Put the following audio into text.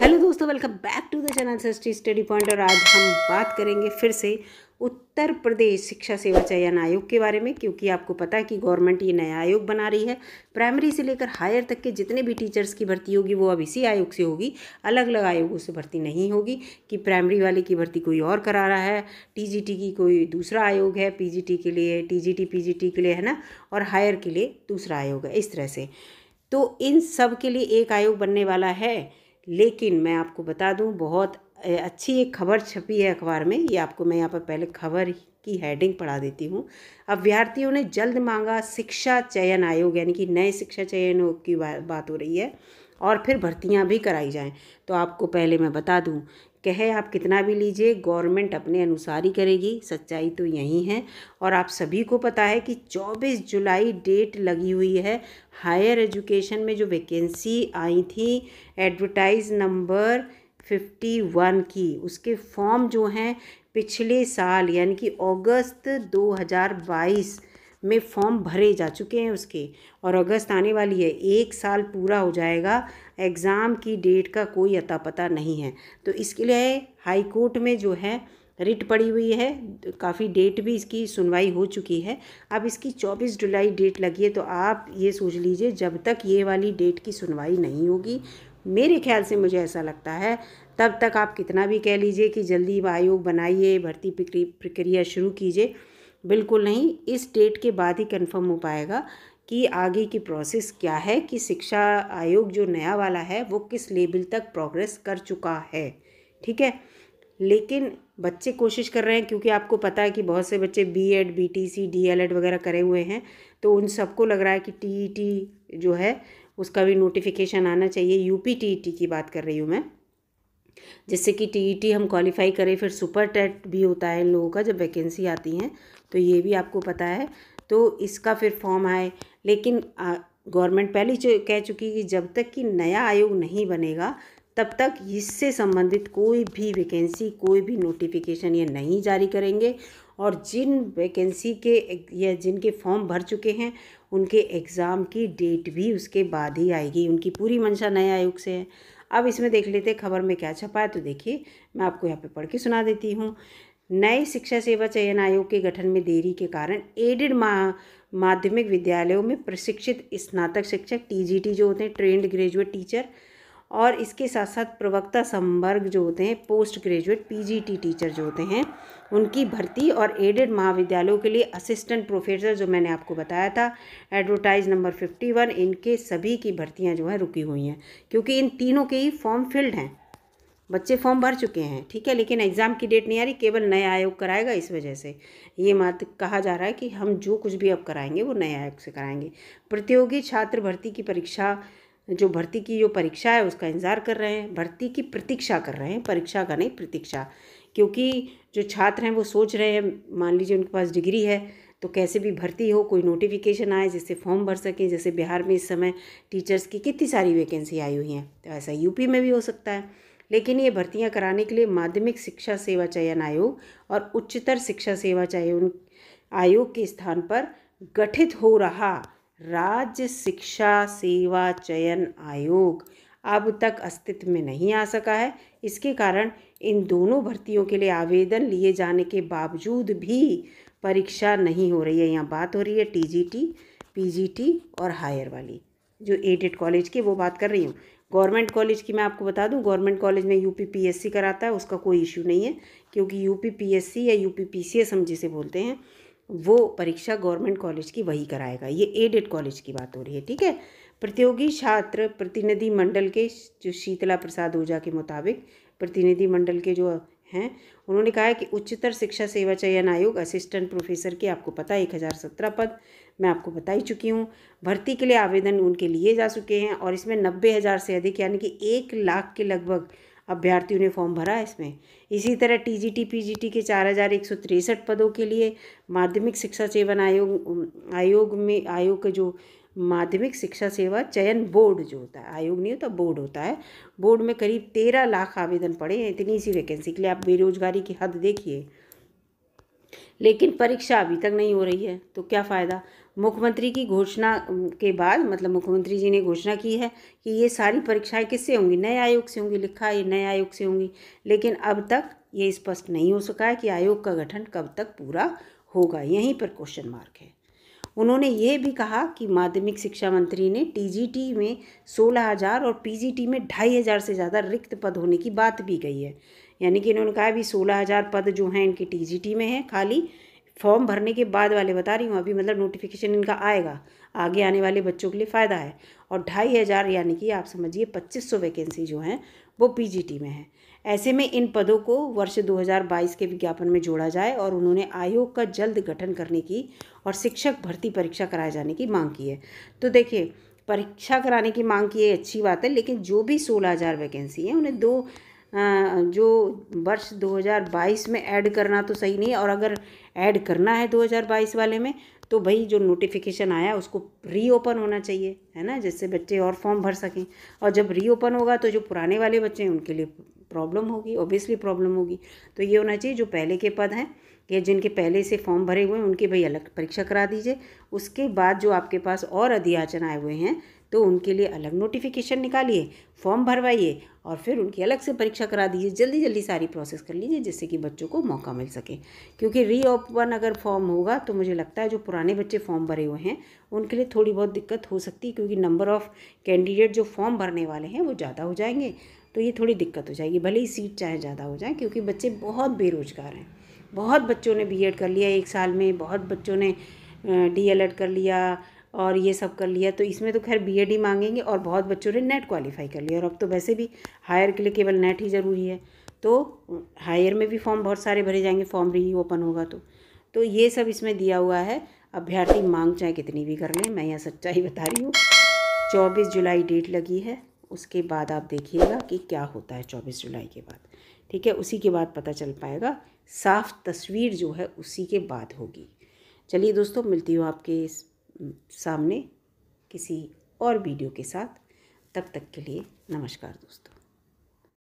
hello दोस्तों welcome back to the channel सस्टी study point और आज हम बात करेंगे फिर से उत्तर प्रदेश शिक्षा सेवा चयन आयोग के बारे में क्योंकि आपको पता है कि गवर्नमेंट ये नया आयोग बना रही है प्राइमरी से लेकर हायर तक के जितने भी टीचर्स की भर्ती होगी वो अब इसी आयोग से होगी अलग अलग आयोगों से भर्ती नहीं होगी कि प्राइमरी वाले की भर्ती कोई और करा रहा है टीजीटी की कोई दूसरा आयोग है पीजीटी के लिए टीजीटी पीजीटी के लिए है ना और हायर के लिए दूसरा आयोग है इस तरह से तो इन सब के लिए एक आयोग बनने वाला है लेकिन मैं आपको बता दूं बहुत अच्छी एक खबर छपी है अखबार में ये आपको मैं यहाँ पर पहले खबर की हेडिंग पढ़ा देती हूँ अभ्यर्थियों ने जल्द मांगा शिक्षा चयन आयोग यानी कि नए शिक्षा चयन आयोग की बात हो रही है और फिर भर्तियाँ भी कराई जाएँ तो आपको पहले मैं बता दूँ कहे आप कितना भी लीजिए गवर्नमेंट अपने अनुसार ही करेगी सच्चाई तो यही है और आप सभी को पता है कि 24 जुलाई डेट लगी हुई है हायर एजुकेशन में जो वैकेंसी आई थी एडवर्टाइज नंबर फिफ्टी वन की उसके फॉर्म जो हैं पिछले साल यानी कि अगस्त 2022 में फॉर्म भरे जा चुके हैं उसके और अगस्त आने वाली है एक साल पूरा हो जाएगा एग्ज़ाम की डेट का कोई अता पता नहीं है तो इसके लिए हाई कोर्ट में जो है रिट पड़ी हुई है काफ़ी डेट भी इसकी सुनवाई हो चुकी है अब इसकी चौबीस जुलाई डेट लगी है तो आप ये सोच लीजिए जब तक ये वाली डेट की सुनवाई नहीं होगी मेरे ख्याल से मुझे ऐसा लगता है तब तक आप कितना भी कह लीजिए कि जल्दी आयोग बनाइए भर्ती प्रक्रिया शुरू कीजिए बिल्कुल नहीं इस डेट के बाद ही कंफर्म हो पाएगा कि आगे की प्रोसेस क्या है कि शिक्षा आयोग जो नया वाला है वो किस लेवल तक प्रोग्रेस कर चुका है ठीक है लेकिन बच्चे कोशिश कर रहे हैं क्योंकि आपको पता है कि बहुत से बच्चे B Ed B T C D L Ed वगैरह करे हुए हैं तो उन सबको लग रहा है कि टी ई टी जो है उसका भी नोटिफिकेशन आना चाहिए U P T E T की बात कर रही हूँ मैं जिससे कि टी ई टी हम क्वालिफाई करें फिर सुपर टेट भी होता है इन लोगों का जब वैकेंसी आती हैं तो ये भी आपको पता है तो इसका फिर फॉर्म आए लेकिन गवर्नमेंट पहले कह चुकी है कि जब तक कि नया आयोग नहीं बनेगा तब तक इससे संबंधित कोई भी वैकेंसी कोई भी नोटिफिकेशन ये नहीं जारी करेंगे और जिन वैकेंसी के या जिनके फॉर्म भर चुके हैं उनके एग्ज़ाम की डेट भी उसके बाद ही आएगी उनकी पूरी मंशा नए आयोग से है अब इसमें देख लेते खबर में क्या छपा है तो देखिए मैं आपको यहाँ पे पढ़ के सुना देती हूँ नए शिक्षा सेवा चयन आयोग के गठन में देरी के कारण एडेड मा माध्यमिक विद्यालयों में प्रशिक्षित स्नातक शिक्षक टीजीटी जो होते हैं ट्रेंड ग्रेजुएट टीचर और इसके साथ साथ प्रवक्ता संवर्ग जो होते हैं पोस्ट ग्रेजुएट पीजीटी टीचर जो होते हैं उनकी भर्ती और एडेड महाविद्यालयों के लिए असिस्टेंट प्रोफेसर जो मैंने आपको बताया था एडवर्टाइज नंबर फिफ्टी वन इनके सभी की भर्तियां जो हैं रुकी हुई हैं क्योंकि इन तीनों के ही फॉर्म फिल्ड हैं बच्चे फॉर्म भर चुके हैं ठीक है लेकिन एग्ज़ाम की डेट नहीं आ रही केवल नया आयोग कराएगा इस वजह से ये मात कहा जा रहा है कि हम जो कुछ भी अब कराएंगे वो नए आयोग से कराएंगे प्रतियोगी छात्र भर्ती की परीक्षा जो भर्ती की जो परीक्षा है उसका इंतज़ार कर रहे हैं भर्ती की प्रतीक्षा कर रहे हैं परीक्षा का नहीं प्रतीक्षा क्योंकि जो छात्र हैं वो सोच रहे हैं मान लीजिए उनके पास डिग्री है तो कैसे भी भर्ती हो कोई नोटिफिकेशन आए जिससे फॉर्म भर सकें जैसे बिहार में इस समय टीचर्स की कितनी सारी वैकेंसी आई हुई हैं तो ऐसा यूपी में भी हो सकता है लेकिन ये भर्तियां कराने के लिए माध्यमिक शिक्षा सेवा चयन आयोग और उच्चतर शिक्षा सेवा चयन आयोग के स्थान पर गठित हो रहा राज्य शिक्षा सेवा चयन आयोग अब तक अस्तित्व में नहीं आ सका है इसके कारण इन दोनों भर्तियों के लिए आवेदन लिए जाने के बावजूद भी परीक्षा नहीं हो रही है यहाँ बात हो रही है टीजीटी पीजीटी और हायर वाली जो एडेड कॉलेज की वो बात कर रही हूँ गवर्नमेंट कॉलेज की मैं आपको बता दूं गवर्नमेंट कॉलेज में यूपी पीएससी कराता है उसका कोई इशू नहीं है क्योंकि यूपी पीएससी या यूपी पीसीएस हम जिसे बोलते हैं वो परीक्षा गवर्नमेंट कॉलेज की वही कराएगा ये एडेड कॉलेज की बात हो रही है ठीक है प्रतियोगी छात्र प्रतिनिधि मंडल के जो शीतला प्रसाद ओझा के मुताबिक प्रतिनिधि मंडल के जो हैं उन्होंने कहा है कि उच्चतर शिक्षा सेवा चयन आयोग असिस्टेंट प्रोफेसर के आपको पता है एक हज़ार सत्रह पद मैं आपको बता ही चुकी हूँ भर्ती के लिए आवेदन उनके लिए जा चुके हैं और इसमें नब्बे हज़ार से अधिक यानी कि एक लाख के लगभग अभ्यर्थियों ने फॉर्म भरा है इसमें इसी तरह T T G P G T के चार हज़ार एक सौ तिरसठ पदों के लिए माध्यमिक शिक्षा सेवन आयोग आयोग में आयोग का जो माध्यमिक शिक्षा सेवा चयन बोर्ड जो होता है आयोग नहीं होता बोर्ड होता है बोर्ड में करीब तेरह लाख आवेदन पड़े हैं इतनी सी वैकेंसी के लिए आप बेरोजगारी की हद देखिए लेकिन परीक्षा अभी तक नहीं हो रही है तो क्या फ़ायदा मुख्यमंत्री की घोषणा के बाद मतलब मुख्यमंत्री जी ने घोषणा की है कि ये सारी परीक्षाएं किससे होंगी नए आयोग से होंगी लिखा है ये नए आयोग से होंगी लेकिन अब तक ये स्पष्ट नहीं हो सका है कि आयोग का गठन कब तक पूरा होगा यहीं पर क्वेश्चन मार्क है उन्होंने ये भी कहा कि माध्यमिक शिक्षा मंत्री ने टीजीटी में सोलह हज़ार और पीजीटी में ढाई हज़ार से ज़्यादा रिक्त पद होने की बात भी कही है यानी कि इन्होंने कहा भी सोलह हज़ार पद जो हैं इनके टीजीटी में हैं खाली फॉर्म भरने के बाद वाले बता रही हूँ अभी मतलब नोटिफिकेशन इनका आएगा आगे आने वाले बच्चों के लिए फ़ायदा है और ढाई हज़ार यानी कि आप समझिए पच्चीस सौ वैकेंसी जो हैं वो पीजीटी में है ऐसे में इन पदों को वर्ष 2022 के विज्ञापन में जोड़ा जाए और उन्होंने आयोग का जल्द गठन करने की और शिक्षक भर्ती परीक्षा कराए जाने की मांग की है तो देखिए परीक्षा कराने की मांग की है अच्छी बात है लेकिन जो भी सोलह हज़ार वैकेंसी है उन्हें दो जो वर्ष 2022 में ऐड करना तो सही नहीं है और अगर ऐड करना है 2022 वाले में तो भाई जो नोटिफिकेशन आया उसको रीओपन होना चाहिए है ना जिससे बच्चे और फॉर्म भर सकें और जब रीओपन होगा तो जो पुराने वाले बच्चे हैं उनके लिए प्रॉब्लम होगी ऑब्वियसली प्रॉब्लम होगी तो ये होना चाहिए जो पहले के पद हैं कि जिनके पहले से फॉर्म भरे हुए हैं उनके भाई अलग परीक्षा करा दीजिए उसके बाद जो आपके पास और अधियाचन आए हुए हैं तो उनके लिए अलग नोटिफिकेशन निकालिए फॉर्म भरवाइए और फिर उनकी अलग से परीक्षा करा दीजिए जल्दी जल्दी सारी प्रोसेस कर लीजिए जिससे कि बच्चों को मौका मिल सके क्योंकि रीओपन अगर फॉर्म होगा तो मुझे लगता है जो पुराने बच्चे फॉर्म भरे हुए हैं उनके लिए थोड़ी बहुत दिक्कत हो सकती है क्योंकि नंबर ऑफ़ कैंडिडेट जो फॉर्म भरने वाले हैं वो ज़्यादा हो जाएंगे तो ये थोड़ी दिक्कत हो जाएगी भले ही सीट चाहे ज़्यादा हो जाए क्योंकि बच्चे बहुत बेरोजगार हैं बहुत बच्चों ने बी कर लिया एक साल में बहुत बच्चों ने डी कर लिया और ये सब कर लिया तो इसमें तो खैर बीएड ही मांगेंगे और बहुत बच्चों ने नेट क्वालिफाई कर लिया और अब तो वैसे भी हायर के लिए केवल नेट ही ज़रूरी है तो हायर में भी फॉर्म बहुत सारे भरे जाएंगे फॉर्म री ओपन होगा तो तो ये सब इसमें दिया हुआ है अभ्यर्थी मांग चाहे कितनी भी कर लें मैं यहाँ सच्चाई बता रही हूँ चौबीस जुलाई डेट लगी है उसके बाद आप देखिएगा कि क्या होता है चौबीस जुलाई के बाद ठीक है उसी के बाद पता चल पाएगा साफ तस्वीर जो है उसी के बाद होगी चलिए दोस्तों मिलती हूँ आपके इस सामने किसी और वीडियो के साथ तब तक के लिए नमस्कार दोस्तों